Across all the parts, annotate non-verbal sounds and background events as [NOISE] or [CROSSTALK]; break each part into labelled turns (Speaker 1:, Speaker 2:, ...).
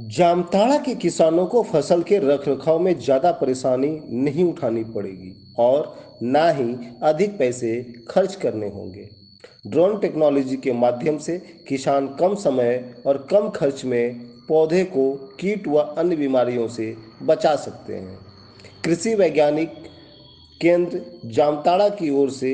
Speaker 1: जामताड़ा के किसानों को फसल के रखरखाव में ज़्यादा परेशानी नहीं उठानी पड़ेगी और ना ही अधिक पैसे खर्च करने होंगे ड्रोन टेक्नोलॉजी के माध्यम से किसान कम समय और कम खर्च में पौधे को कीट व अन्य बीमारियों से बचा सकते हैं कृषि वैज्ञानिक केंद्र जामताड़ा की ओर से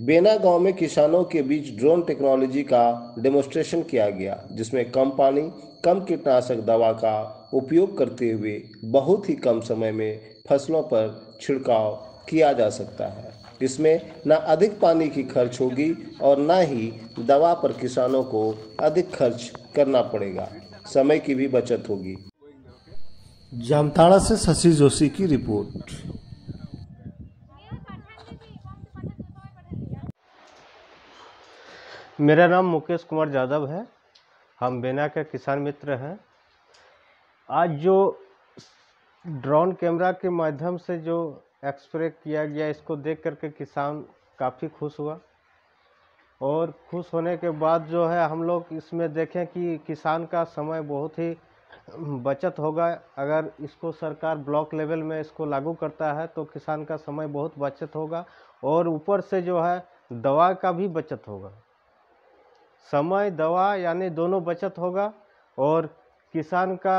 Speaker 1: बेना गांव में किसानों के बीच ड्रोन टेक्नोलॉजी का डेमोस्ट्रेशन किया गया जिसमें कम पानी कम कीटनाशक दवा का उपयोग करते हुए बहुत ही कम समय में फसलों पर छिड़काव किया जा सकता है इसमें ना अधिक पानी की खर्च होगी और ना ही दवा पर किसानों को अधिक खर्च करना पड़ेगा समय की भी बचत होगी जामताड़ा से शशि जोशी की रिपोर्ट
Speaker 2: मेरा नाम मुकेश कुमार यादव है हम बेना के किसान मित्र हैं आज जो ड्रोन कैमरा के माध्यम से जो एक्सप्रे किया गया इसको देख करके किसान काफ़ी खुश हुआ और खुश होने के बाद जो है हम लोग इसमें देखें कि किसान का समय बहुत ही बचत होगा अगर इसको सरकार ब्लॉक लेवल में इसको लागू करता है तो किसान का समय बहुत बचत होगा और ऊपर से जो है दवा का भी बचत होगा समय दवा यानी दोनों बचत होगा और किसान का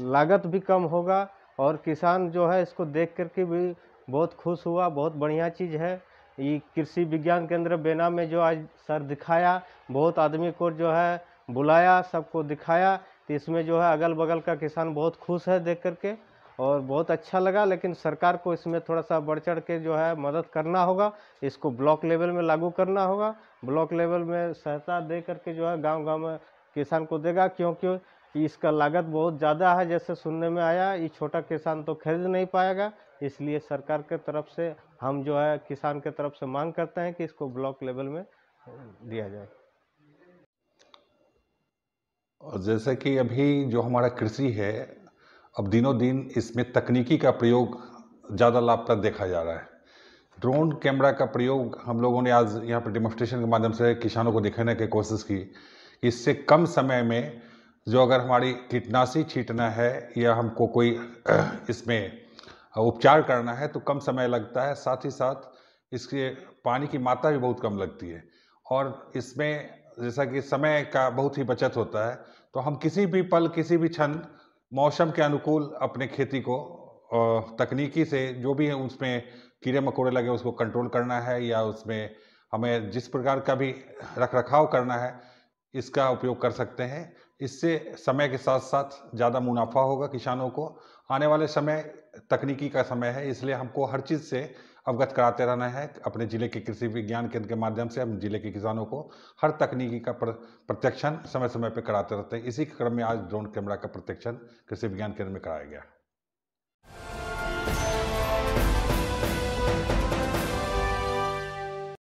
Speaker 2: लागत भी कम होगा और किसान जो है इसको देख कर के भी बहुत खुश हुआ बहुत बढ़िया चीज़ है ये कृषि विज्ञान केंद्र बेना में जो आज सर दिखाया बहुत आदमी को जो है बुलाया सबको दिखाया तो इसमें जो है अगल बगल का किसान बहुत खुश है देख करके और बहुत अच्छा लगा लेकिन सरकार को इसमें थोड़ा सा बढ़ चढ़ के जो है मदद करना होगा इसको ब्लॉक लेवल में लागू करना होगा ब्लॉक लेवल में सहायता दे करके जो है गांव गांव में किसान को देगा क्योंकि इसका लागत बहुत ज़्यादा है जैसे सुनने में आया ये छोटा किसान तो खरीद नहीं पाएगा इसलिए सरकार के तरफ से हम जो है किसान के तरफ से मांग करते हैं कि इसको ब्लॉक लेवल में दिया जाए
Speaker 3: और जैसे कि अभी जो हमारा कृषि है अब दिनों दिन इसमें तकनीकी का प्रयोग ज़्यादा लाभप्रद देखा जा रहा है ड्रोन कैमरा का प्रयोग हम लोगों ने आज यहाँ पर डेमोस्ट्रेशन के माध्यम से किसानों को दिखाने की कोशिश की इससे कम समय में जो अगर हमारी कीटनाशी छीटना है या हमको कोई [CLEARS THROAT] इसमें उपचार करना है तो कम समय लगता है साथ ही साथ इसके पानी की मात्रा भी बहुत कम लगती है और इसमें जैसा कि समय का बहुत ही बचत होता है तो हम किसी भी पल किसी भी क्षण मौसम के अनुकूल अपने खेती को तकनीकी से जो भी है उसमें कीड़े मकोड़े लगे उसको कंट्रोल करना है या उसमें हमें जिस प्रकार का भी रख रखाव करना है इसका उपयोग कर सकते हैं इससे समय के साथ साथ ज़्यादा मुनाफा होगा किसानों को आने वाले समय तकनीकी का समय है इसलिए हमको हर चीज़ से अवगत कराते रहना है अपने ज़िले के कृषि विज्ञान केंद्र के माध्यम से हम ज़िले के किसानों को हर तकनीकी का प्रत्यक्षण समय समय पर कराते रहते हैं इसी क्रम में आज ड्रोन कैमरा का प्रत्यक्षण कृषि विज्ञान केंद्र में कराया गया